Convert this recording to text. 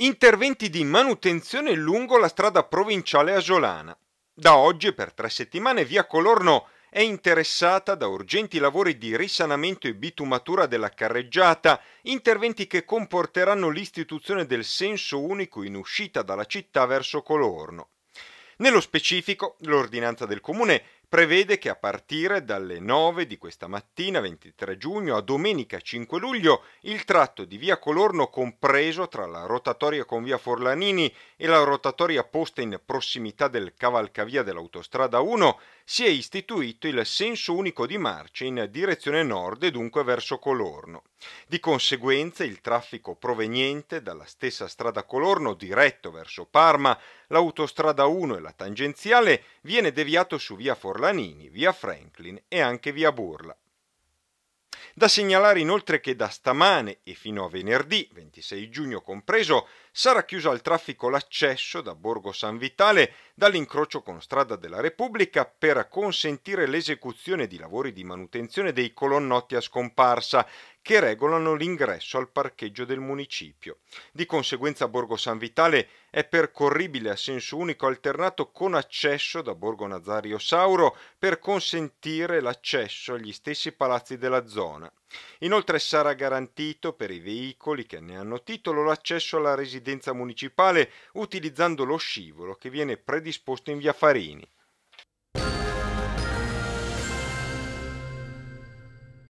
Interventi di manutenzione lungo la strada provinciale Asolana. Da oggi per tre settimane via Colorno è interessata da urgenti lavori di risanamento e bitumatura della carreggiata, interventi che comporteranno l'istituzione del senso unico in uscita dalla città verso Colorno. Nello specifico, l'ordinanza del comune prevede che a partire dalle 9 di questa mattina 23 giugno a domenica 5 luglio il tratto di via Colorno compreso tra la rotatoria con via Forlanini e la rotatoria posta in prossimità del cavalcavia dell'autostrada 1 sia istituito il senso unico di marcia in direzione nord e dunque verso Colorno. Di conseguenza il traffico proveniente dalla stessa strada Colorno diretto verso Parma, l'autostrada 1 e la tangenziale viene deviato su via Forlanini Forlanini, via Franklin e anche via Burla. Da segnalare inoltre che da stamane e fino a venerdì 26 giugno compreso sarà chiuso al traffico l'accesso da Borgo San Vitale dall'incrocio con Strada della Repubblica per consentire l'esecuzione di lavori di manutenzione dei colonnotti a scomparsa che regolano l'ingresso al parcheggio del municipio. Di conseguenza Borgo San Vitale è percorribile a senso unico alternato con accesso da Borgo Nazario Sauro per consentire l'accesso agli stessi palazzi della zona. Inoltre sarà garantito per i veicoli che ne hanno titolo l'accesso alla residenza presidenza municipale utilizzando lo scivolo che viene predisposto in via Farini.